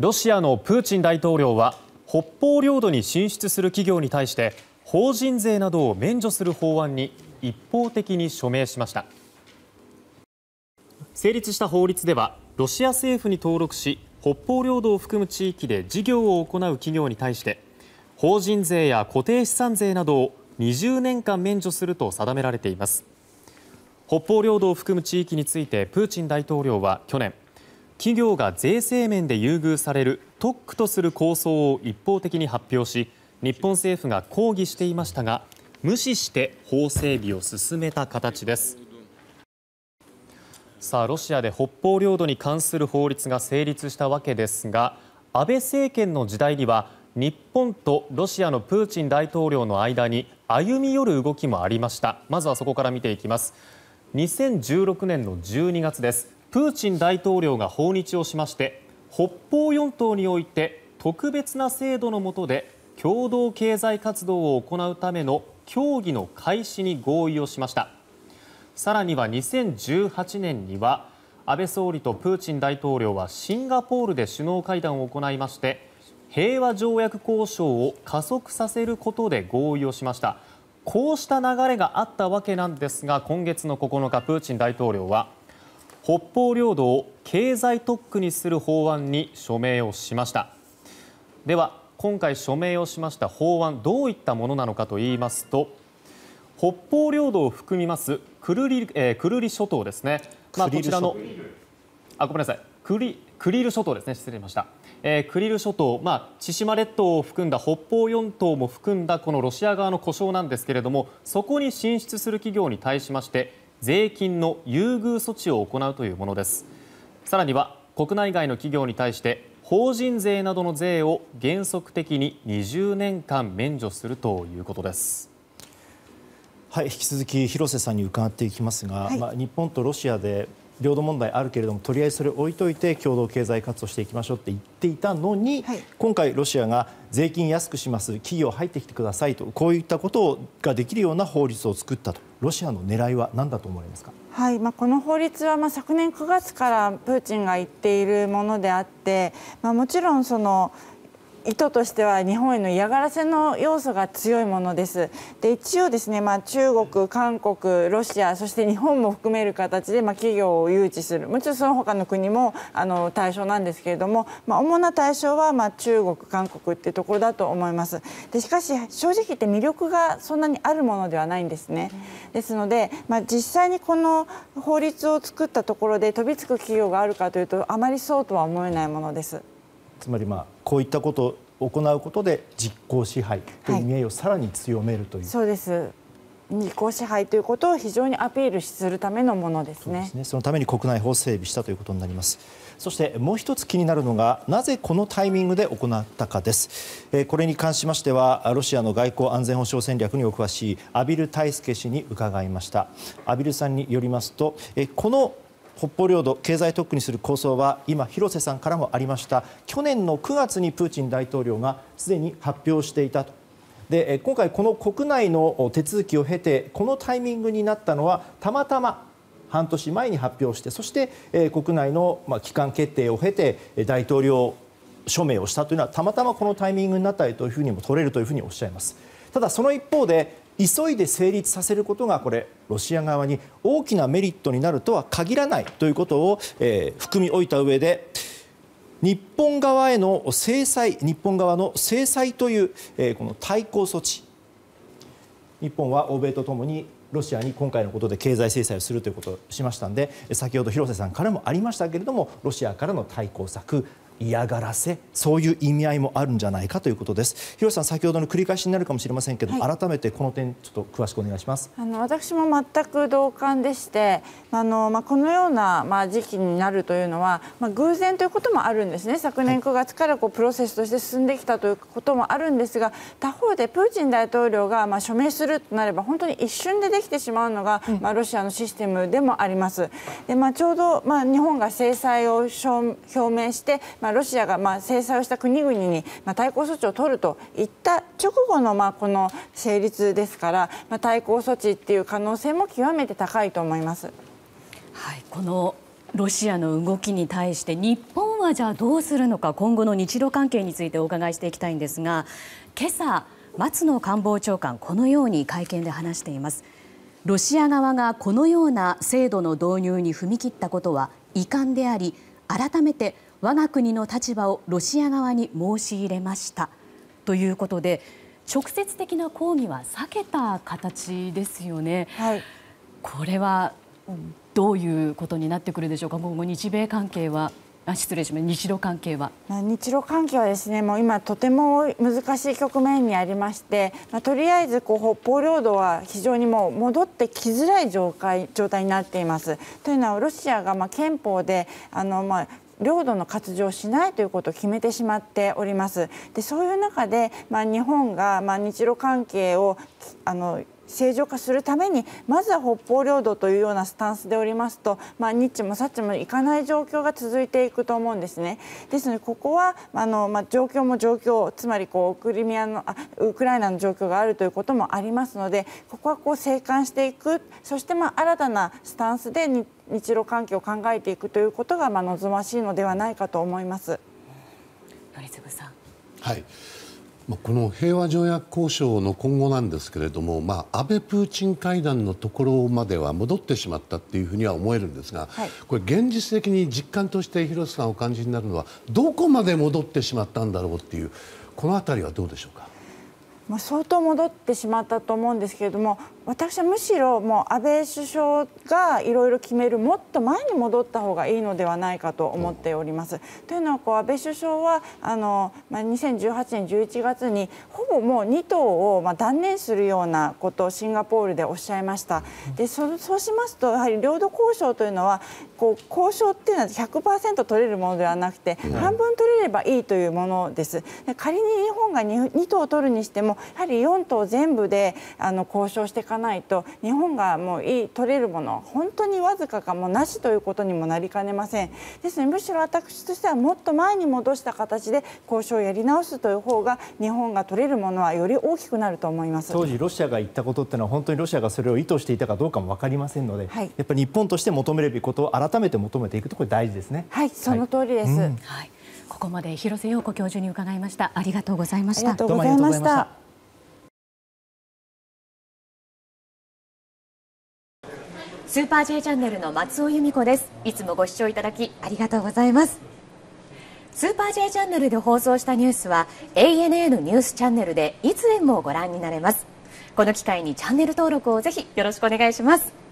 ロシアのプーチン大統領は北方領土に進出する企業に対して法人税などを免除する法案に一方的に署名しました成立した法律ではロシア政府に登録し北方領土を含む地域で事業を行う企業に対して法人税や固定資産税などを20年間免除すると定められています北方領土を含む地域についてプーチン大統領は去年企業が税制面で優遇される特区とする構想を一方的に発表し日本政府が抗議していましたが無視して法整備を進めた形ですさあロシアで北方領土に関する法律が成立したわけですが安倍政権の時代には日本とロシアのプーチン大統領の間に歩み寄る動きもありましたまずはそこから見ていきます2016年の12月ですプーチン大統領が訪日をしまして北方四島において特別な制度の下で共同経済活動を行うための協議の開始に合意をしました更には2018年には安倍総理とプーチン大統領はシンガポールで首脳会談を行いまして平和条約交渉を加速させることで合意をしましたこうした流れがあったわけなんですが今月の9日、プーチン大統領は北方領土を経済特区にする法案に署名をしましたでは今回署名をしました法案どういったものなのかといいますと北方領土を含みますくるり,、えー、くるり諸島ですね、まあ、こちらのあごめんなさいクリクリル諸島ですね失礼しました、えー、クリル諸島、まあ、千島列島を含んだ北方四島も含んだこのロシア側の故障なんですけれどもそこに進出する企業に対しまして税金の優遇措置を行うというものですさらには国内外の企業に対して法人税などの税を原則的に20年間免除するということです。はい、引き続き広瀬さんに伺っていきますが、はい、まあ、日本とロシアで領土問題あるけれどもとりあえずそれ置いといて共同経済活動していきましょうって言っていたのに、はい、今回、ロシアが税金安くします企業入ってきてくださいとこういったことができるような法律を作ったとロシアの狙いは何だと思われますかはいまあ、この法律はまあ昨年9月からプーチンが言っているものであってまあ、もちろんその意図としては日本への嫌がらせの要素が強いものです。で一応ですね、まあ、中国、韓国、ロシアそして日本も含める形で、まあ、企業を誘致するもちろんその他の国もあの対象なんですけれども、まあ、主な対象は、まあ、中国、韓国というところだと思います。でしかし正直言って魅力がそんなにあるものではないんですね。ですので、まあ、実際にこの法律を作ったところで飛びつく企業があるかというとあまりそうとは思えないものです。つまり、まあ、こういったことを行うことで実効支配という意味合いを実効支配ということを非常にアピールするためのものですね。そのために国内法を整備したということになりますそしてもう一つ気になるのがなぜこのタイミングで行ったかですえこれに関しましてはロシアの外交安全保障戦略にお詳しい畔蒜泰助氏に伺いました畔蒜さんによりますとえこの北方領土経済特区にする構想は今、廣瀬さんからもありました去年の9月にプーチン大統領がすでに発表していたと。で今回、この国内の手続きを経てこのタイミングになったのはたまたま半年前に発表してそして国内の機関決定を経て大統領署名をしたというのはたまたまこのタイミングになったというふうにも取れるというふうにおっしゃいます。ただ、その一方で急いで成立させることがロシア側に大きなメリットになるとは限らないということを含み置いたうえで日本側への制裁日本側の制裁という対抗措置日本は欧米とともにロシアに今回のことで経済制裁をするということをしましたので先ほど廣瀬さんからもありましたけれどもロシアからの対抗策嫌がらせそういう意味合いもあるんじゃないかということです廣瀬さん、先ほどの繰り返しになるかもしれませんけが、改めてこの点ちょっと詳しくお願いしますあの私も全く同感でしてあの、まあ、このような、まあ、時期になるというのは、まあ、偶然ということもあるんですね昨年9月からこうプロセスとして進んできたということもあるんですが他方でプーチン大統領が、まあ、署名するとなれば本当に一瞬でできてしまうのが、うん、まあ、ロシアのシステムでもあります。でまあ、ちょうど、まあ、日本が制裁を表明して、まあまあ、ロシアがまあ制裁をした国々にまあ対抗措置を取るといった直後のまあこの成立ですから、まあ、対抗措置っていう可能性も極めて高いと思います。はい、このロシアの動きに対して日本はじゃあどうするのか今後の日露関係についてお伺いしていきたいんですが今朝、松野官房長官このように会見で話しています。ロシア側がこのような制度の導入に踏み切ったことは遺憾であり改めて我が国の立場をロシア側に申し入れましたということで直接的な抗議は避けた形ですよね。い、これはどういうことになってくるでしょうか今後、日米関係は。失礼しま日露関係は日露関係はですねもう今とても難しい局面にありまして、まあ、とりあえずこう北方領土は非常にもう戻ってきづらい状態状態になっています。というのはロシアがま憲法であのま領土の割譲をしないということを決めてしまっております。でそういう中で、まあ、日本が、まあ、日露関係をあの正常化するためにまずは北方領土というようなスタンスでおりますと、まあ、ニッチもサッチもいかない状況が続いていくと思うんですね。ですのでここはあの、まあ、状況も状況つまりこうクリミアのあウクライナの状況があるということもありますのでここはこう静観していくそして、まあ、新たなスタンスで日露関係を考えていくということが、まあ、望ましいのではないかと思います。宜嗣さんはいこの平和条約交渉の今後なんですけれども安倍、プーチン会談のところまでは戻ってしまったとは思えるんですが現実的に実感として廣瀬さんお感じになるのはどこまで戻ってしまったんだろうというこの辺りはどうでしょうか。相当戻ってしまったと思うんですけれども私はむしろもう安倍首相がいろいろ決めるもっと前に戻ったほうがいいのではないかと思っております。というのはこう安倍首相はあの、まあ、2018年11月にほぼもう2党をまあ断念するようなことをシンガポールでおっしゃいました。でそそうしますとやはり領土交渉というのはこう交渉っていうのは100%取れるものではなくて半分取れればいいというものです。で仮に日本が 2, 2党取るにしてもやはり4党全部であの交渉していかないと日本がもういい取れるもの本当にわずかかもなしということにもなりかねませんですのむしろ私としてはもっと前に戻した形で交渉をやり直すという方が日本が取れるものはより大きくなると思います当時ロシアが言ったことってのは本当にロシアがそれを意図していたかどうかも分かりませんので、はい、やっぱり日本として求めるべきことを改めて求めていくとこれ大事ですねはいその通りです、うんはい、ここまで広瀬陽子教授に伺いましたありがとうございましたありがとうございましたスーパー J チャンネルの松尾由美子ですいつもご視聴いただきありがとうございますスーパー J チャンネルで放送したニュースは ANA のニュースチャンネルでいつでもご覧になれますこの機会にチャンネル登録をぜひよろしくお願いします